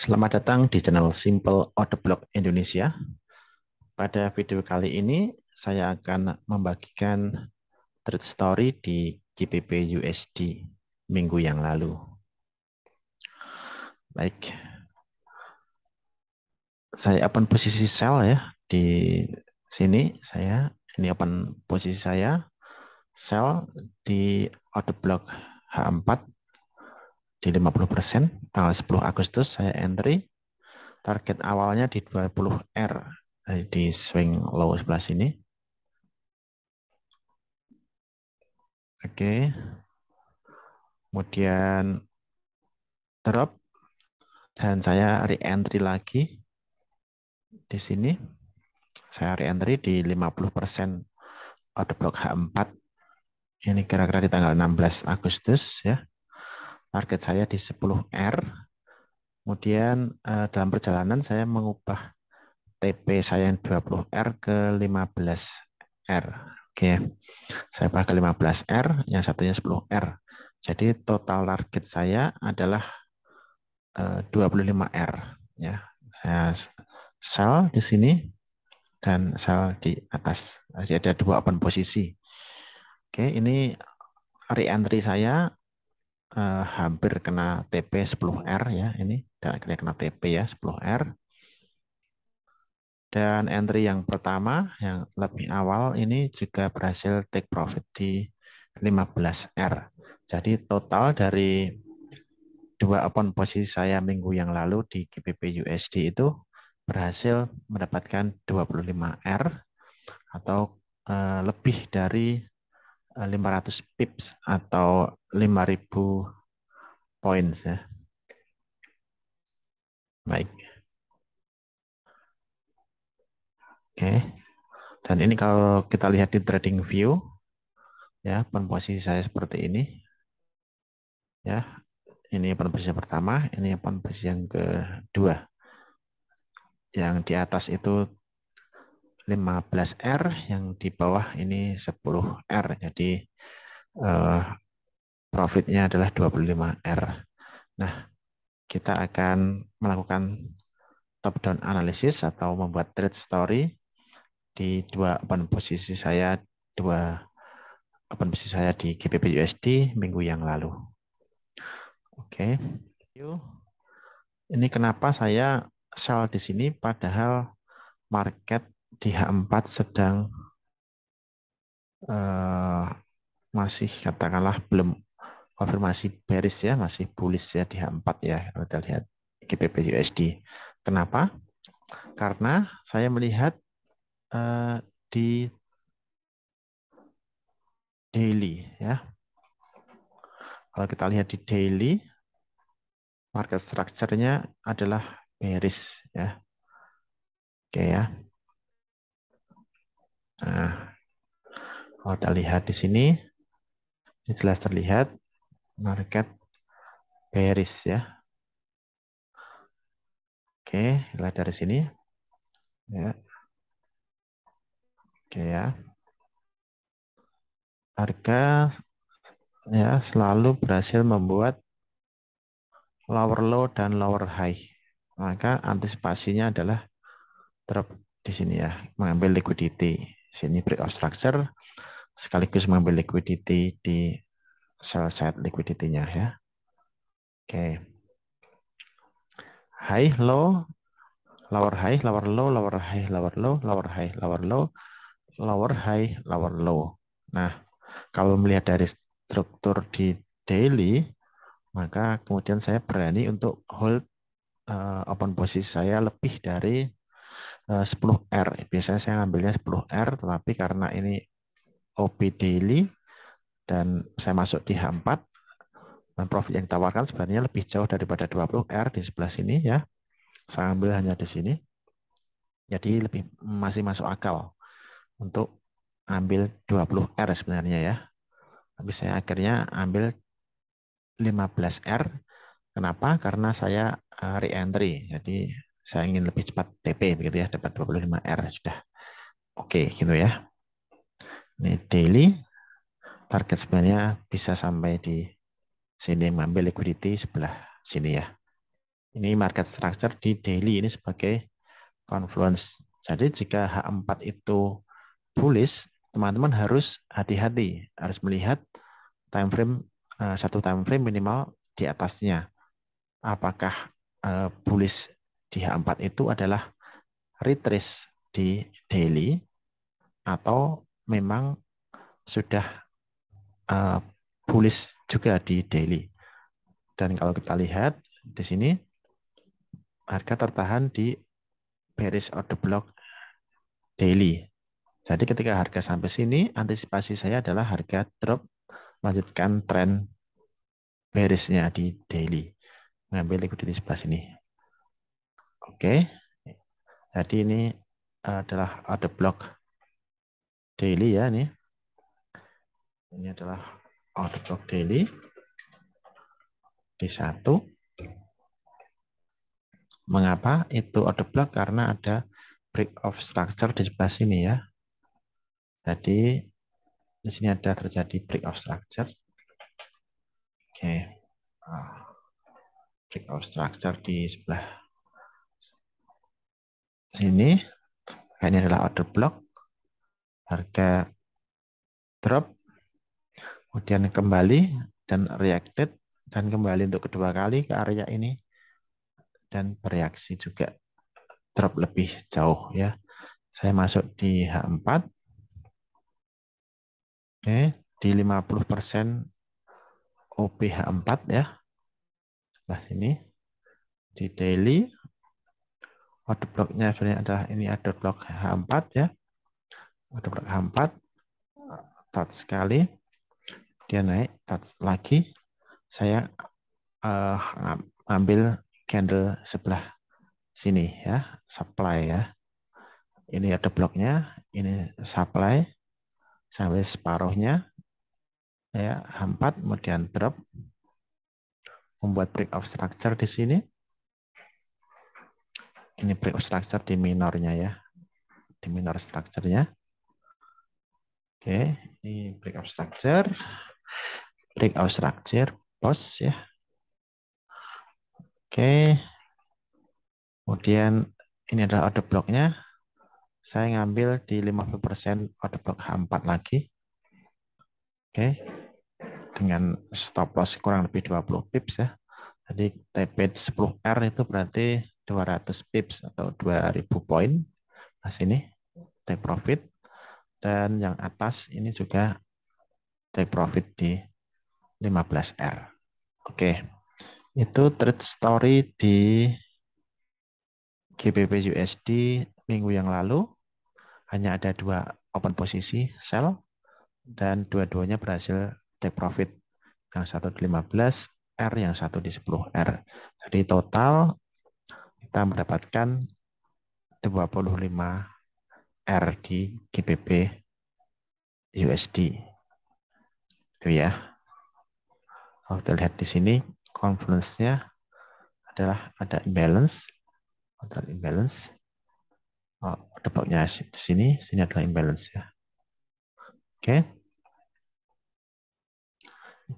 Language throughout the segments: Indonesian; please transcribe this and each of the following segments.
Selamat datang di channel Simple Out Block Indonesia. Pada video kali ini, saya akan membagikan trade story di GBP USD minggu yang lalu. Baik, saya open posisi sell ya di sini. Saya ini open posisi saya sell di order block H4 di 50%, tanggal 10 Agustus saya entry, target awalnya di 20R, eh, di swing low sebelah sini. Oke, kemudian drop, dan saya re-entry lagi di sini. Saya re-entry di 50% order block H4, ini kira-kira di tanggal 16 Agustus ya target saya di 10R. Kemudian eh, dalam perjalanan saya mengubah TP saya yang 20R ke 15R. Oke, saya pakai 15R, yang satunya 10R. Jadi total target saya adalah 25R. Eh, ya, saya sell di sini dan sell di atas. Jadi ada dua open posisi. Oke, ini re-entry saya eh, hampir kena TP 10R ya ini dan akhirnya kena TP ya 10R. Dan entry yang pertama yang lebih awal ini juga berhasil take profit di 15R. Jadi total dari dua open posisi saya minggu yang lalu di GBP USD itu berhasil mendapatkan 25R atau eh, lebih dari 500 eh, pips atau 5000 points ya. Baik. Oke. Dan ini kalau kita lihat di trading view ya, posisi saya seperti ini. Ya. Ini posisi pertama, ini posisi yang kedua. Yang di atas itu 15R, yang di bawah ini 10R. Jadi eh, profitnya adalah 25R. Nah, kita akan melakukan top down analysis atau membuat trade story di dua open posisi saya dua open posisi saya di GBP USD minggu yang lalu. Oke. Okay. Ini kenapa saya sell di sini padahal market di H4 sedang uh, masih katakanlah belum konfirmasi bearish ya, masih bullish ya di H4 ya. Kita lihat GBP USD. Kenapa? Karena saya melihat uh, di daily ya. Kalau kita lihat di daily market structure-nya adalah bearish ya. Oke ya. Nah, kalau kita lihat di sini, ini jelas terlihat market bearish ya. Oke, lihat dari sini. Ya. Oke ya. Harga ya selalu berhasil membuat lower low dan lower high. Maka antisipasinya adalah drop di sini ya, mengambil liquidity sini break of structure sekaligus mengambil liquidity di sell side liquidity-nya ya. Oke. Okay. High, low, lower high, lower low, lower high, lower low, lower high, lower low, lower high, lower low. Nah, kalau melihat dari struktur di daily, maka kemudian saya berani untuk hold uh, open posisi saya lebih dari 10R. Eh, Biasanya saya ngambilnya 10R, tetapi karena ini OP daily dan saya masuk di H4, dan profit yang ditawarkan sebenarnya lebih jauh daripada 20R di sebelah sini ya. Saya ambil hanya di sini. Jadi lebih masih masuk akal untuk ambil 20R sebenarnya ya. Tapi saya akhirnya ambil 15R. Kenapa? Karena saya eh, re-entry. Jadi saya ingin lebih cepat TP begitu ya, dapat 25R sudah. Oke, okay, gitu ya. Ini daily target sebenarnya bisa sampai di sini mengambil liquidity sebelah sini ya. Ini market structure di daily ini sebagai confluence. Jadi jika H4 itu bullish, teman-teman harus hati-hati, harus melihat time frame eh, satu time frame minimal di atasnya. Apakah eh, bullish di H4 itu adalah retrace di daily atau memang sudah uh, bullish juga di daily. Dan kalau kita lihat di sini harga tertahan di bearish order block daily. Jadi ketika harga sampai sini, antisipasi saya adalah harga drop lanjutkan tren bearishnya di daily. Mengambil Ngambil di sebelah sini. Oke. Okay. Jadi ini adalah ada block daily ya ini. Ini adalah order block daily di satu. Mengapa itu order block? Karena ada break of structure di sebelah sini ya. Jadi di sini ada terjadi break of structure. Oke. Okay. Ah. Break of structure di sebelah sini ini adalah order block harga drop kemudian kembali dan reacted dan kembali untuk kedua kali ke area ini dan bereaksi juga drop lebih jauh ya saya masuk di H4 oke di 50% OPH4 ya sebelah sini di daily order bloknya, sebenarnya adalah ini ada blok H4 ya. Order blok H4 touch sekali dia naik touch lagi saya uh, eh, ambil candle sebelah sini ya supply ya ini ada bloknya ini supply saya ambil separuhnya ya H4 kemudian drop membuat break of structure di sini ini pre structure di minornya ya. Di minor structure-nya. Oke, ini breakout structure. Breakout structure pos ya. Oke. Kemudian ini adalah order block-nya. Saya ngambil di 50% order block H4 lagi. Oke. Dengan stop loss kurang lebih 20 pips ya. Jadi TP 10R itu berarti 200 pips atau 2000 poin. Nah, sini take profit dan yang atas ini juga take profit di 15R. Oke. Itu trade story di GBP USD minggu yang lalu. Hanya ada dua open posisi sell dan dua-duanya berhasil take profit. Yang satu di 15 R, yang satu di 10 R. Jadi total kita mendapatkan 25 R di GBP USD. Itu ya. Kalau kita lihat di sini, confluence-nya adalah ada imbalance, total imbalance. Oh, dapatnya di sini, sini adalah imbalance ya. Oke. Okay.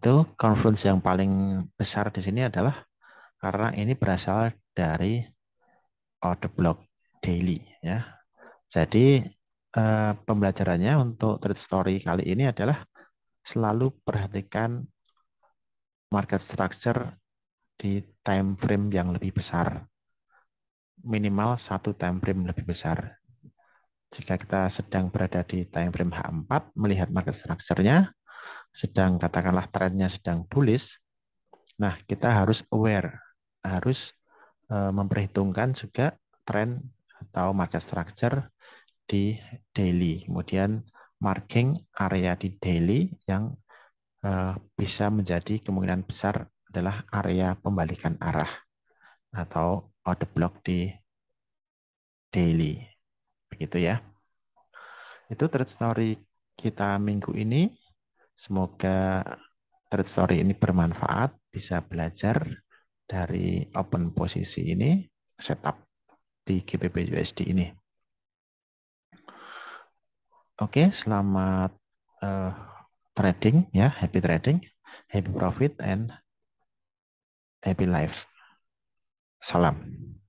Itu confluence yang paling besar di sini adalah karena ini berasal dari order block daily ya. Jadi eh, pembelajarannya untuk trade story kali ini adalah selalu perhatikan market structure di time frame yang lebih besar. Minimal satu time frame lebih besar. Jika kita sedang berada di time frame H4, melihat market structure-nya, sedang katakanlah trennya sedang bullish, nah kita harus aware, harus Eh, memperhitungkan juga tren atau market structure di daily. Kemudian marking area di daily yang eh, bisa menjadi kemungkinan besar adalah area pembalikan arah atau order block di daily. Begitu ya. Itu trade story kita minggu ini. Semoga trade story ini bermanfaat, bisa belajar dari open posisi ini setup di GBP USD ini. Oke, selamat uh, trading ya, happy trading, happy profit and happy life. Salam.